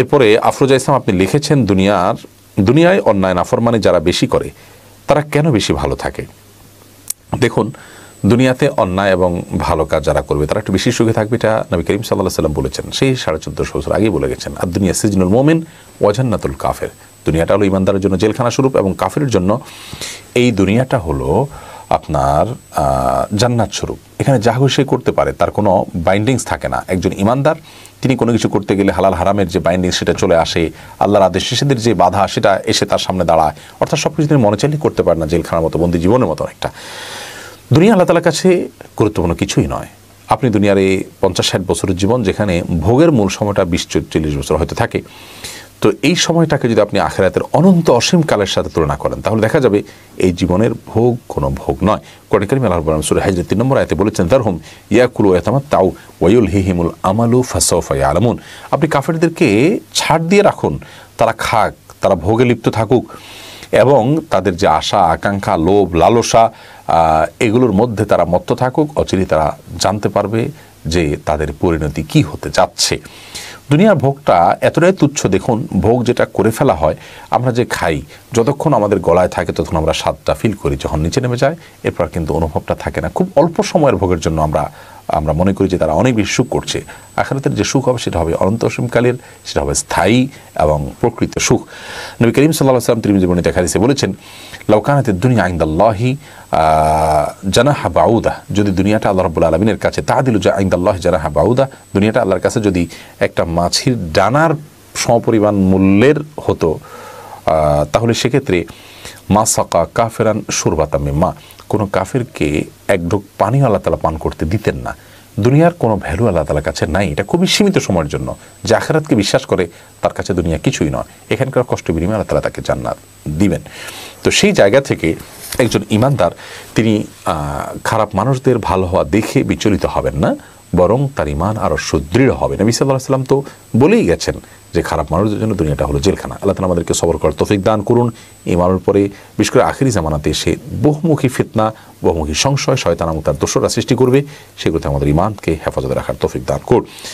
এরপরে আফরোজা ইসলাম আপনি লিখেছেন দুনিয়ার দুনিয়ায় অন্যায় মানে যারা বেশি করে তারা কেন বেশি ভালো থাকে দেখুন দুনিয়াতে অন্যায় এবং ভালো কাজ যারা করবে তারা একটু বেশি সুখে থাকবে এটা নবী করিম সাল্লাহ সাল্লাম বলেছেন সেই সাড়ে চোদ্দশো বছর আগেই বলে গেছেন আর দুনিয়া সিজনুল মোমেন ওয়াজান্নাতুল কাফের দুনিয়াটা হলো ইমানদারের জন্য জেলখানা স্বরূপ এবং কাফের জন্য এই দুনিয়াটা হলো আপনার জান্নাত স্বরূপ এখানে যা সে করতে পারে তার কোনো বাইন্ডিংস থাকে না একজন ইমানদার তিনি কোনো কিছু করতে গেলে হালাল হারামের যে বাইন্ডিং সেটা চলে আসে আল্লাহর আদেশ শিশুদের যে বাধা সেটা এসে তার সামনে দাঁড়ায় অর্থাৎ সব কিছু তিনি মনে চাইলে করতে পারে না জেলখানার মতো বন্দী জীবনের মতো অনেকটা দুনিয়া আল্লাহ তালার কাছে গুরুত্বপূর্ণ কিছুই নয় আপনি দুনিয়ার এই পঞ্চাশ ষাট বছরের জীবন যেখানে ভোগের মূল সময়টা বিশ চল্লিশ বছর হয়তো থাকে তো এই সময়টাকে যদি আপনি আখেরাতের অনন্ত অসীম কালের সাথে তুলনা করেন তাহলে দেখা যাবে এই জীবনের ভোগ কোনো ভোগ নয় করিম আল্লাহ সুর হাইজ তিন নম্বর আয়তে বলেছেন তার হুম ইয়াকুল ওয়াতামা তাও ওয়ুল হিহিমুল আমালু আয় আলমুন আপনি কাফেরদেরকে ছাড় দিয়ে রাখুন তারা খাক তারা ভোগে লিপ্ত থাকুক এবং তাদের যে আশা আকাঙ্ক্ষা লোভ লালসা এগুলোর মধ্যে তারা মত্ত থাকুক অচিরি তারা জানতে পারবে যে তাদের পরিণতি কি হতে যাচ্ছে দুনিয়ার ভোগটা এতটাই তুচ্ছ দেখুন ভোগ যেটা করে ফেলা হয় আমরা যে খাই যতক্ষণ আমাদের গলায় থাকে ততক্ষণ আমরা স্বাদটা ফিল করি যখন নিচে নেমে যায় এরপর কিন্তু অনুভবটা থাকে না খুব অল্প সময়ের ভোগের জন্য আমরা আমরা মনে করি যে তারা অনেক বেশি সুখ করছে আখরাতের যে সুখ হবে সেটা হবে অনন্তসীমকালের সেটা হবে স্থায়ী এবং প্রকৃত সুখ নবী করিম সাল্লাহ সাল্লাম তিনি জীবনে দেখা দিয়েছে বলেছেন লৌকানাতে দুনিয়া আইন্দাল্লাহি জানাহা বাউদা যদি দুনিয়াটা আল্লাহ রব্বুল আলমিনের কাছে তা দিল যে আইন্দাল্লাহ জানাহা বাউদা দুনিয়াটা আল্লাহর কাছে যদি একটা মাছির ডানার সমপরিমাণ মূল্যের হতো তাহলে সেক্ষেত্রে মা সাকা কাফেরান সুরবাতামি মা কোনো কাফেরকে এক ঢোক পানি আল্লাহ তালা পান করতে দিতেন না দুনিয়ার কোনো ভ্যালু আল্লাহ তালার কাছে নাই এটা খুবই সীমিত সময়ের জন্য যে বিশ্বাস করে তার কাছে দুনিয়া কিছুই নয় এখানকার কষ্ট বিনিময়ে আল্লাহ তালা তাকে জান্নাত দিবেন তো সেই জায়গা থেকে একজন ইমানদার তিনি খারাপ মানুষদের ভালো হওয়া দেখে বিচলিত হবেন না বরং তার ইমান আরও সুদৃঢ় হবে নবী সাল্লাহ সাল্লাম তো বলেই গেছেন যে খারাপ মানুষদের জন্য দুনিয়াটা হলো জেলখানা আল্লাহ তালা আমাদেরকে সবর করার তফিক দান করুন ইমানের পরে বিশেষ করে আখিরি জামানাতে সে বহুমুখী ফিতনা বহুমুখী সংশয় শয়তান তার দোষরা সৃষ্টি করবে সেগুলোতে আমাদের ইমানকে হেফাজতে রাখার তফিক দান করুন